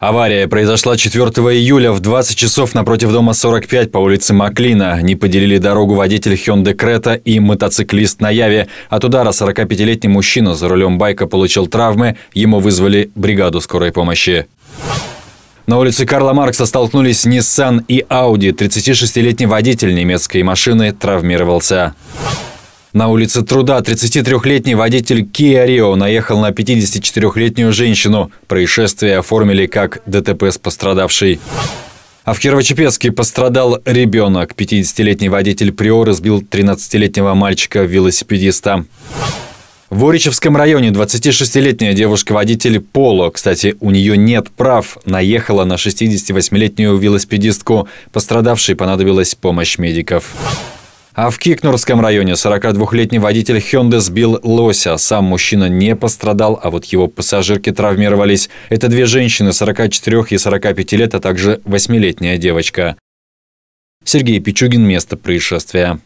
Авария произошла 4 июля в 20 часов напротив дома 45 по улице Маклина. Не поделили дорогу водитель Hyundai Крета и мотоциклист на Яве. От удара 45-летний мужчина за рулем байка получил травмы. Ему вызвали бригаду скорой помощи. На улице Карла Маркса столкнулись Nissan и Audi. 36-летний водитель немецкой машины травмировался. На улице Труда 33-летний водитель Kia Rio наехал на 54-летнюю женщину. Происшествие оформили как ДТП с пострадавшей. А в Кирово-Чепецке пострадал ребенок. 50-летний водитель Приор сбил 13-летнего мальчика-велосипедиста. В Оричевском районе 26-летняя девушка-водитель Поло, кстати, у нее нет прав, наехала на 68-летнюю велосипедистку. Пострадавшей понадобилась помощь медиков. А в Кикнурском районе 42-летний водитель Hyundai сбил лося. Сам мужчина не пострадал, а вот его пассажирки травмировались. Это две женщины 44 и 45 лет, а также 8-летняя девочка. Сергей Пичугин, место происшествия.